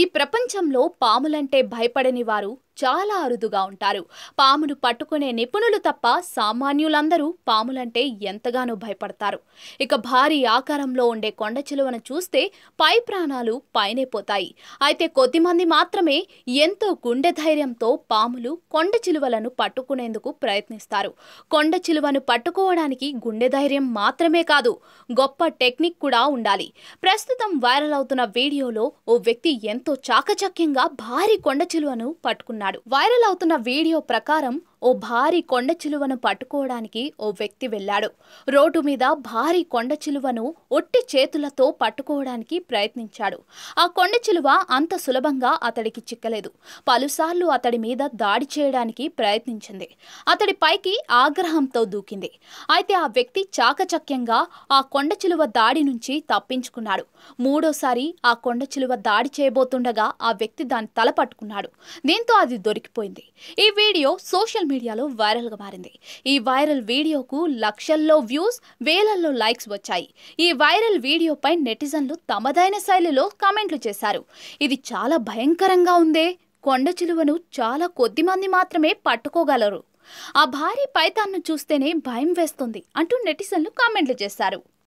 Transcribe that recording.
ఈ ప్రపంచంలో పాములంటే భయపడని వారు చాలా అరుదుగా ఉంటారు పామును పట్టుకునే నిపుణులు తప్ప సామాన్యులందరూ పాములంటే ఎంతగానో భయపడతారు ఇక భారీ ఆకారంలో ఉండే కొండ చిలువను చూస్తే పై ప్రాణాలు పైనే పోతాయి అయితే కొద్దిమంది మాత్రమే ఎంతో గుండె ధైర్యంతో పాములు కొండ చిలువలను పట్టుకునేందుకు ప్రయత్నిస్తారు కొండ చిలువను పట్టుకోవడానికి గుండె ధైర్యం మాత్రమే కాదు గొప్ప టెక్నిక్ కూడా ఉండాలి ప్రస్తుతం వైరల్ అవుతున్న వీడియోలో ఓ వ్యక్తి ఎంతో చాకచక్యంగా భారీ కొండ చిలువను పట్టుకున్నారు అన్నాడు వైరల్ అవుతున్న వీడియో ప్రకారం ఓ భారీ కొండ చిలువను పట్టుకోవడానికి ఓ వ్యక్తి వెళ్ళాడు రోడ్డు మీద భారీ కొండ చిలువను ఒట్టి చేతులతో పట్టుకోవడానికి ప్రయత్నించాడు ఆ కొండ చిలువ అంత సులభంగా అతడికి చిక్కలేదు పలుసార్లు అతడి మీద దాడి చేయడానికి ప్రయత్నించింది అతడి పైకి ఆగ్రహంతో దూకింది అయితే ఆ వ్యక్తి చాకచక్యంగా ఆ కొండ చిలువ దాడి నుంచి తప్పించుకున్నాడు మూడోసారి ఆ కొండ చిలువ దాడి చేయబోతుండగా ఆ వ్యక్తి దాని తల పట్టుకున్నాడు దీంతో అది దొరికిపోయింది ఈ వీడియో సోషల్ మీడియాలో వైరల్గా మారింది ఈ వైరల్ వీడియోకు లక్షల్లో వ్యూస్ వేలల్లో లైక్స్ వచ్చాయి ఈ వైరల్ వీడియోపై నెటిజన్లు తమదైన శైలిలో కామెంట్లు చేశారు ఇది చాలా భయంకరంగా ఉందే కొండ చిలువను చాలా కొద్ది మంది మాత్రమే పట్టుకోగలరు ఆ భారీ పైతాన్ను చూస్తేనే భయం వేస్తుంది అంటూ నెటిజన్లు కామెంట్లు చేశారు